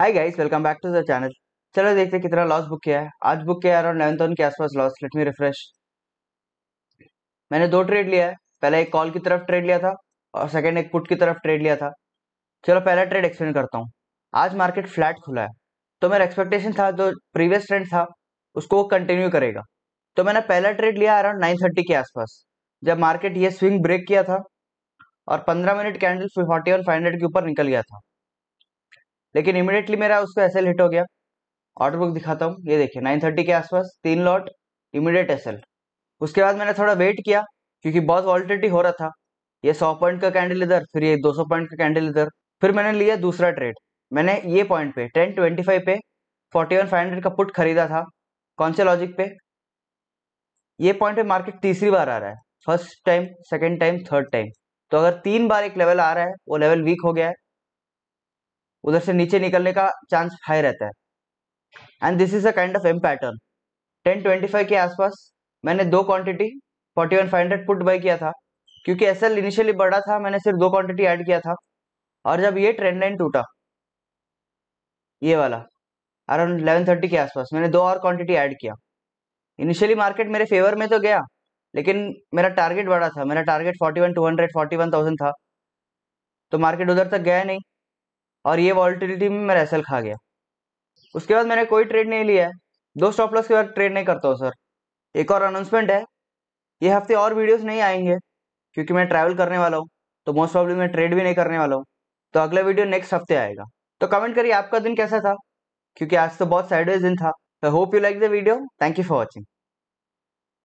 hi guys welcome back to the channel चलो देखते हैं कितना लॉस बुक किया है आज बुक किया अराउंड नाइन थाउजेंड के आसपास लॉस लेट मी रिफ्रेश मैंने दो ट्रेड लिया है पहला एक कॉल की तरफ ट्रेड लिया था और सेकंड एक पुट की तरफ ट्रेड लिया था चलो पहला ट्रेड एक्सप्लेन करता हूँ आज मार्केट फ्लैट खुला है तो मेरा एक्सपेक्टेशन था जो प्रीवियस ट्रेंड था उसको कंटिन्यू करेगा तो मैंने पहला ट्रेड लिया अराउंड नाइन के आसपास जब मार्केट ये स्विंग ब्रेक किया था और पंद्रह मिनट कैंडल फोर्टी के ऊपर निकल गया था लेकिन इमिडिएटली मेरा उसको एस हिट हो गया ऑर्डर बुक दिखाता हूँ ये देखिए नाइन थर्टी के आसपास तीन लॉट इमिडिएट एस उसके बाद मैंने थोड़ा वेट किया क्योंकि बहुत वॉल्टिटी हो रहा था ये सौ पॉइंट का कैंडल इधर फिर ये दो सौ पॉइंट का कैंडल इधर फिर मैंने लिया दूसरा ट्रेड मैंने ये पॉइंट पे टेन ट्वेंटी फाइव पे फोर्टी वन फाइव हंड्रेड का पुट खरीदा था कौन से लॉजिक पे ये पॉइंट पे मार्केट तीसरी बार आ रहा है first time second time third time तो अगर तीन बार एक लेवल आ रहा है वो लेवल वीक हो गया है उधर से नीचे निकलने का चांस हाई रहता है and this is a kind of M pattern ten twenty five के आसपास मैंने दो quantity forty one five hundred put buy किया था क्योंकि एस एल इनिशियली बढ़ा था मैंने सिर्फ दो क्वांटिटी ऐड किया था और जब ये ट्रेंड लाइन टूटा ये वाला अराउंड इलेवन थर्टी के आसपास मैंने दो और क्वांटिटी ऐड किया इनिशियली मार्केट मेरे फेवर में तो गया लेकिन मेरा टारगेट बड़ा था मेरा target forty one two hundred forty one thousand था तो मार्केट उधर तक गया नहीं और ये वॉलिटिलिटी में मेरा एसएल खा गया उसके बाद मैंने कोई ट्रेड नहीं लिया है दो स्टॉप लॉस के बाद ट्रेड नहीं करता हूँ सर एक और अनाउंसमेंट है ये हफ्ते और वीडियोस नहीं आएंगे क्योंकि मैं ट्रैवल करने वाला हूँ तो मोस्ट प्रॉब्लम मैं ट्रेड भी नहीं करने वाला हूँ तो अगला वीडियो नेक्स्ट हफ्ते आएगा तो कमेंट करिए आपका दिन कैसा था क्योंकि आज तो बहुत सैडवेज दिन था I hope you like the video thank you for watching